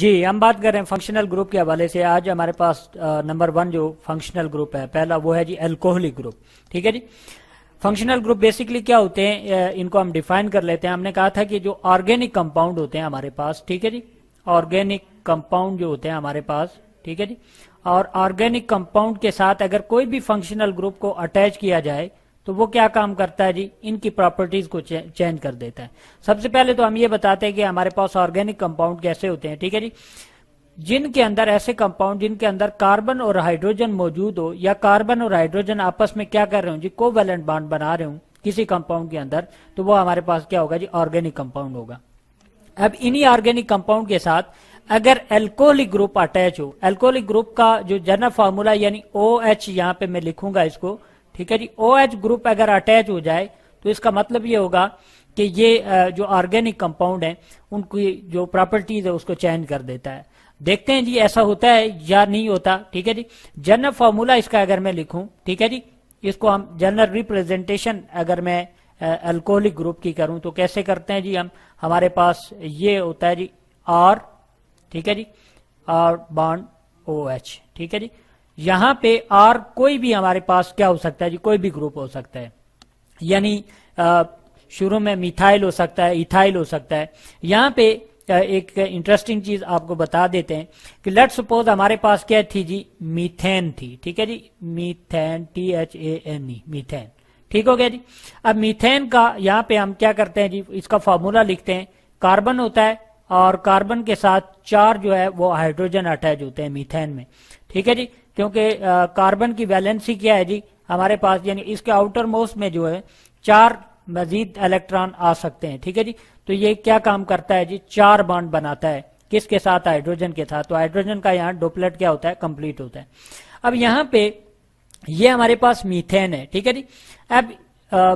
जी हम बात कर रहे हैं फंक्शनल ग्रुप के हवाले से आज हमारे पास नंबर वन जो फंक्शनल ग्रुप है पहला वो है जी एल्कोहलिक ग्रुप ठीक है जी फंक्शनल ग्रुप बेसिकली क्या होते हैं इनको हम डिफाइन कर लेते हैं हमने कहा था कि जो ऑर्गेनिक कंपाउंड होते हैं हमारे पास ठीक है जी ऑर्गेनिक कंपाउंड जो होते हैं हमारे पास ठीक है जी और ऑर्गेनिक कंपाउंड के साथ अगर कोई भी फंक्शनल ग्रुप को अटैच किया जाए तो वो क्या काम करता है जी इनकी प्रॉपर्टीज को चेंज कर देता है सबसे पहले तो हम ये बताते हैं कि हमारे पास ऑर्गेनिक कंपाउंड कैसे होते हैं ठीक है जी जिनके अंदर ऐसे कंपाउंड जिनके अंदर कार्बन और हाइड्रोजन मौजूद हो या कार्बन और हाइड्रोजन आपस में क्या कर रहे हो जी कोवेलेंट बाड बना रहे हूं किसी कंपाउंड के अंदर तो वो हमारे पास क्या होगा जी ऑर्गेनिक कंपाउंड होगा अब इन्हीं ऑर्गेनिक कंपाउंड के साथ अगर एल्कोहलिक ग्रुप अटैच हो एल्कोहलिक ग्रुप का जो जनरल फार्मूला यानी ओ OH एच यहाँ पे मैं लिखूंगा इसको ठीक है जी ओ OH ग्रुप अगर अटैच हो जाए तो इसका मतलब ये होगा कि ये जो ऑर्गेनिक कंपाउंड है उनकी जो प्रॉपर्टीज है उसको चेंज कर देता है देखते हैं जी ऐसा होता है या नहीं होता ठीक है जी जनरल फॉर्मूला इसका अगर मैं लिखूं ठीक है जी इसको हम जनरल रिप्रेजेंटेशन अगर मैं अल्कोहलिक ग्रुप की करूं तो कैसे करते हैं जी हम हमारे पास ये होता है जी आर ठीक है जी आर बॉन्ड ओ एच ठीक है जी यहां पे आर कोई भी हमारे पास क्या हो सकता है जी कोई भी ग्रुप हो सकता है यानी शुरू में मिथाइल हो सकता है इथाइल हो सकता है यहाँ पे एक इंटरेस्टिंग चीज आपको बता देते हैं कि लेट सपोज हमारे पास क्या थी जी मीथेन थी ठीक है जी methane T H A N E methane ठीक हो गया जी अब मीथेन का यहाँ पे हम क्या करते हैं जी इसका फॉर्मूला लिखते हैं कार्बन होता है और कार्बन के साथ चार जो है वो हाइड्रोजन अटैच होते हैं मीथेन में ठीक है जी क्योंकि कार्बन की वैलेंसी क्या है जी हमारे पास यानी इसके आउटर मोस्ट में जो है चार मजीद इलेक्ट्रॉन आ सकते हैं ठीक है जी तो ये क्या काम करता है जी चार बॉन्ड बनाता है किसके साथ हाइड्रोजन के साथ तो हाइड्रोजन का यहाँ डोपलेट क्या होता है कंप्लीट होता है अब यहाँ पे ये हमारे पास मीथेन है ठीक है जी अब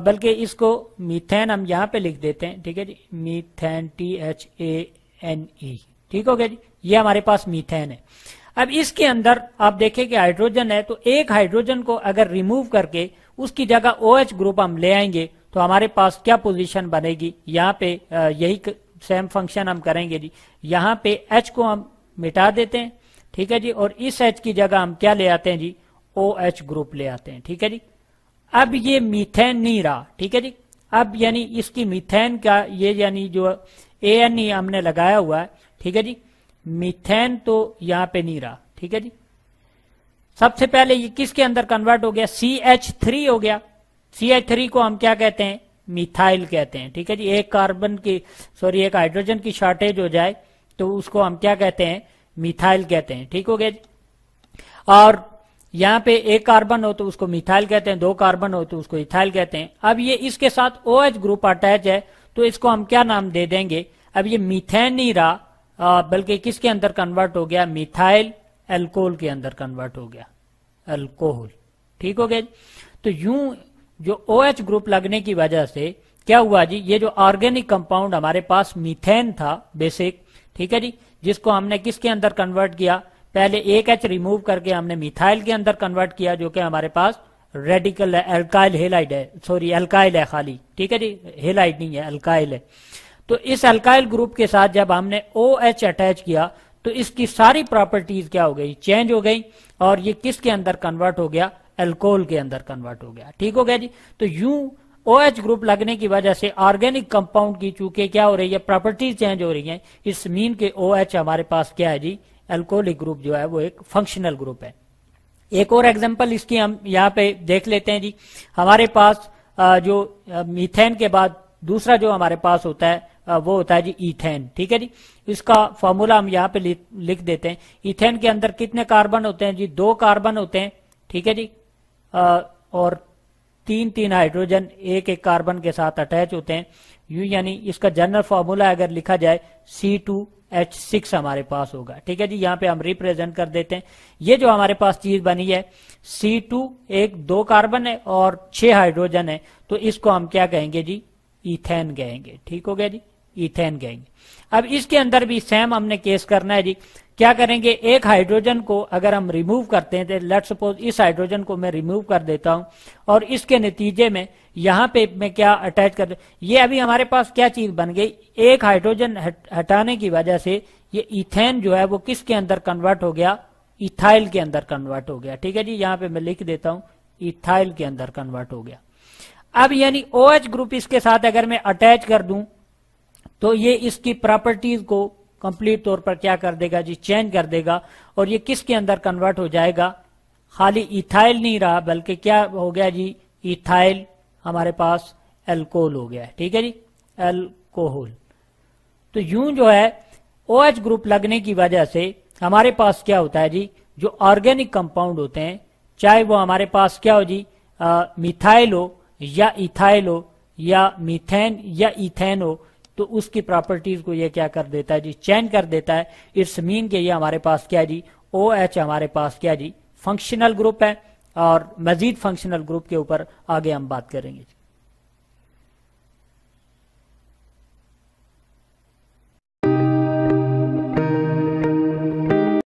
बल्कि इसको मीथेन हम यहाँ पे लिख देते हैं ठीक है जी methane T H A N E ठीक हो गया जी ये हमारे पास मीथेन है अब इसके अंदर आप देखें कि हाइड्रोजन है तो एक हाइड्रोजन को अगर रिमूव करके उसकी जगह ओ OH ग्रुप हम ले आएंगे तो हमारे पास क्या पोजीशन बनेगी यहाँ पे यही सेम फंक्शन हम करेंगे जी यहाँ पे एच को हम मिटा देते हैं ठीक है जी और इस एच की जगह हम क्या ले आते हैं जी ओ OH ग्रुप ले आते हैं ठीक है जी अब ये मिथेन नहीं रहा ठीक है जी अब यानी इसकी मिथेन का ये यानी जो ए एन ई हमने लगाया हुआ है ठीक है जी मिथेन तो यहां पे नहीं रहा ठीक है जी सबसे पहले ये किसके अंदर कन्वर्ट हो गया सी एच थ्री हो गया सी एच थ्री को हम क्या कहते हैं मिथाइल कहते हैं ठीक है जी एक कार्बन की सॉरी एक हाइड्रोजन की शॉर्टेज हो जाए तो उसको हम क्या कहते हैं मिथाइल कहते हैं ठीक हो गया जी और यहां पे एक कार्बन हो तो उसको मिथाइल कहते हैं दो कार्बन हो तो उसको इथाइल कहते हैं अब ये इसके साथ ओ OH ग्रुप अटैच है तो इसको हम क्या नाम दे देंगे अब ये मिथेन नहीं रहा बल्कि किसके अंदर कन्वर्ट हो गया मिथाइल एल्कोहल के अंदर कन्वर्ट हो गया एल्कोहल ठीक हो गया तो यूं जो ओ OH ग्रुप लगने की वजह से क्या हुआ जी ये जो ऑर्गेनिक कंपाउंड हमारे पास मीथेन था बेसिक ठीक है जी जिसको हमने किसके अंदर कन्वर्ट किया पहले एक एच रिमूव करके हमने मिथाइल के अंदर कन्वर्ट किया जो कि हमारे पास रेडिकल है एल्काइल हेलाइड है सॉरी एल्काइल है खाली ठीक है जी हेलाइड नहीं है एल्काइल है तो इस अल्काइल ग्रुप के साथ जब हमने ओ एच अटैच किया तो इसकी सारी प्रॉपर्टीज क्या हो गई चेंज हो गई और ये किसके अंदर कन्वर्ट हो गया एल्कोहल के अंदर कन्वर्ट हो गया ठीक हो गया जी तो यू ओ एच ग्रुप लगने की वजह से ऑर्गेनिक कंपाउंड की चूंकि क्या हो रही है प्रॉपर्टीज चेंज हो रही है इस मीन के ओ OH हमारे पास क्या है जी एल्कोहलिक ग्रुप जो है वो एक फंक्शनल ग्रुप है एक और एग्जाम्पल इसकी हम यहाँ पे देख लेते हैं जी हमारे पास जो मीथेन के बाद दूसरा जो हमारे पास होता है वो होता है जी इथेन ठीक है जी इसका फॉर्मूला हम यहाँ पे लिख देते हैं इथेन के अंदर कितने कार्बन होते हैं जी दो कार्बन होते हैं ठीक है जी आ, और तीन तीन हाइड्रोजन एक एक कार्बन के साथ अटैच होते हैं यू यानी इसका जनरल फॉर्मूला अगर लिखा जाए सी टू एच सिक्स हमारे पास होगा ठीक है जी यहाँ पे हम रिप्रेजेंट कर देते हैं ये जो हमारे पास चीज बनी है सी टू एक दो कार्बन है और छह हाइड्रोजन है तो इसको हम क्या कहेंगे जी इथेन कहेंगे ठीक हो गया जी इथेन गैंग अब इसके अंदर भी सेम हमने केस करना है जी क्या करेंगे एक हाइड्रोजन को अगर हम रिमूव करते हैं तो लेट सपोज इस हाइड्रोजन को मैं रिमूव कर देता हूं और इसके नतीजे में यहां पे मैं क्या अटैच कर ये अभी हमारे पास क्या चीज बन गई एक हाइड्रोजन हटाने की वजह से ये इथेन जो है वो किसके अंदर कन्वर्ट हो गया इथाइल के अंदर कन्वर्ट हो गया ठीक है जी यहाँ पे मैं लिख देता हूं इथाइल के अंदर कन्वर्ट हो गया अब यानी ओ OH ग्रुप इसके साथ अगर मैं अटैच कर दूं तो ये इसकी प्रॉपर्टीज को कंप्लीट तौर पर क्या कर देगा जी चेंज कर देगा और ये किसके अंदर कन्वर्ट हो जाएगा खाली इथाइल नहीं रहा बल्कि क्या हो गया जी इथाइल हमारे पास एल्कोहल हो गया है ठीक है जी एल्कोहल तो यूं जो है ओ OH ग्रुप लगने की वजह से हमारे पास क्या होता है जी जो ऑर्गेनिक कंपाउंड होते हैं चाहे वो हमारे पास क्या हो जी मिथाइल हो या इथाइल हो या मिथेन या इथेन हो तो उसकी प्रॉपर्टीज को ये क्या कर देता है जी चैन कर देता है इट्स मीन के ये हमारे पास क्या जी ओ एच हमारे पास क्या जी फंक्शनल ग्रुप है और मजीद फंक्शनल ग्रुप के ऊपर आगे हम बात करेंगे